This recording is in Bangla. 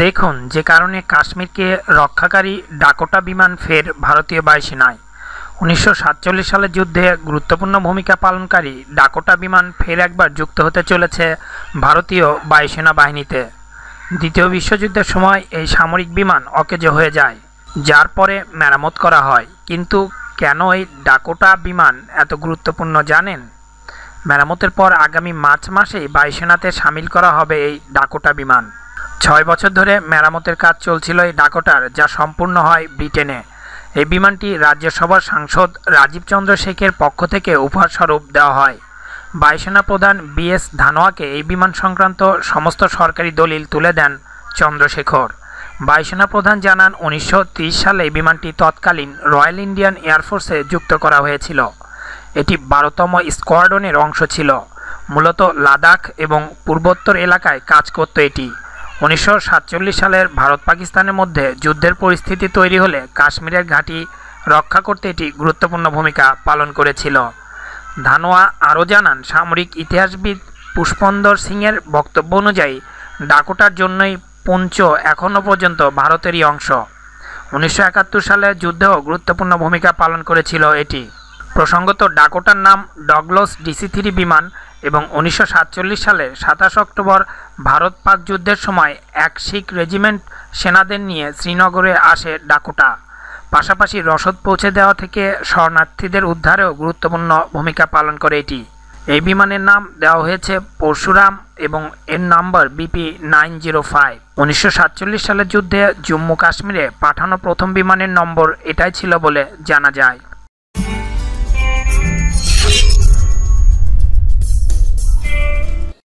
দেখুন যে কারণে কাশ্মীরকে রক্ষাকারী ডাকোটা বিমান ফের ভারতীয় বায়ুসেনায় উনিশশো সাতচল্লিশ সালের যুদ্ধে গুরুত্বপূর্ণ ভূমিকা পালনকারী ডাকোটা বিমান ফের একবার যুক্ত হতে চলেছে ভারতীয় বায়ুসেনা বাহিনীতে দ্বিতীয় বিশ্বযুদ্ধের সময় এই সামরিক বিমান অকেজো হয়ে যায় যার পরে মেরামত করা হয় কিন্তু কেন এই ডাকোটা বিমান এত গুরুত্বপূর্ণ জানেন মেরামতের পর আগামী মার্চ মাসেই বায়ুসেনাতে সামিল করা হবে এই ডাকোটা বিমান ছয় বছর ধরে মেরামতের কাজ চলছিল এই ডাকোটার যা সম্পূর্ণ হয় ব্রিটেনে এই বিমানটি রাজ্যসভার সাংসদ রাজীব চন্দ্র শেখের পক্ষ থেকে উপহারস্বরূপ দেওয়া হয় বায়ুসেনা প্রধান বিএস ধানোয়াকে এই বিমান সংক্রান্ত সমস্ত সরকারি দলিল তুলে দেন চন্দ্রশেখর বায়ুসেনা প্রধান জানান উনিশশো সালে বিমানটি তৎকালীন রয়্যাল ইন্ডিয়ান এয়ারফোর্সে যুক্ত করা হয়েছিল এটি বারোতম স্কোয়াডনের অংশ ছিল মূলত লাদাখ এবং পূর্বোত্তর এলাকায় কাজ করত এটি উনিশশো সালের ভারত পাকিস্তানের মধ্যে যুদ্ধের পরিস্থিতি তৈরি হলে কাশ্মীরের ঘাঁটি রক্ষা করতে এটি গুরুত্বপূর্ণ ভূমিকা পালন করেছিল ধানোয়া আরও জানান সামরিক ইতিহাসবিদ পুষ্পন্দর সিংয়ের বক্তব্য অনুযায়ী ডাকোটার জন্যই পুঞ্চ এখনও পর্যন্ত ভারতেরই অংশ উনিশশো সালে যুদ্ধেও গুরুত্বপূর্ণ ভূমিকা পালন করেছিল এটি প্রসঙ্গত ডাকোটার নাম ডগলস ডিসি থ্রি বিমান এবং উনিশশো সালে সাতাশ অক্টোবর ভারত পাক যুদ্ধের সময় এক শিখ রেজিমেন্ট সেনাদের নিয়ে শ্রীনগরে আসে ডাকুটা পাশাপাশি রসদ পৌঁছে দেওয়া থেকে শরণার্থীদের উদ্ধারেও গুরুত্বপূর্ণ ভূমিকা পালন করে এটি এই বিমানের নাম দেওয়া হয়েছে পরশুরাম এবং এর নম্বর বিপি নাইন জিরো ফাইভ উনিশশো সালের যুদ্ধে জম্মু কাশ্মীরে পাঠানো প্রথম বিমানের নম্বর এটাই ছিল বলে জানা যায়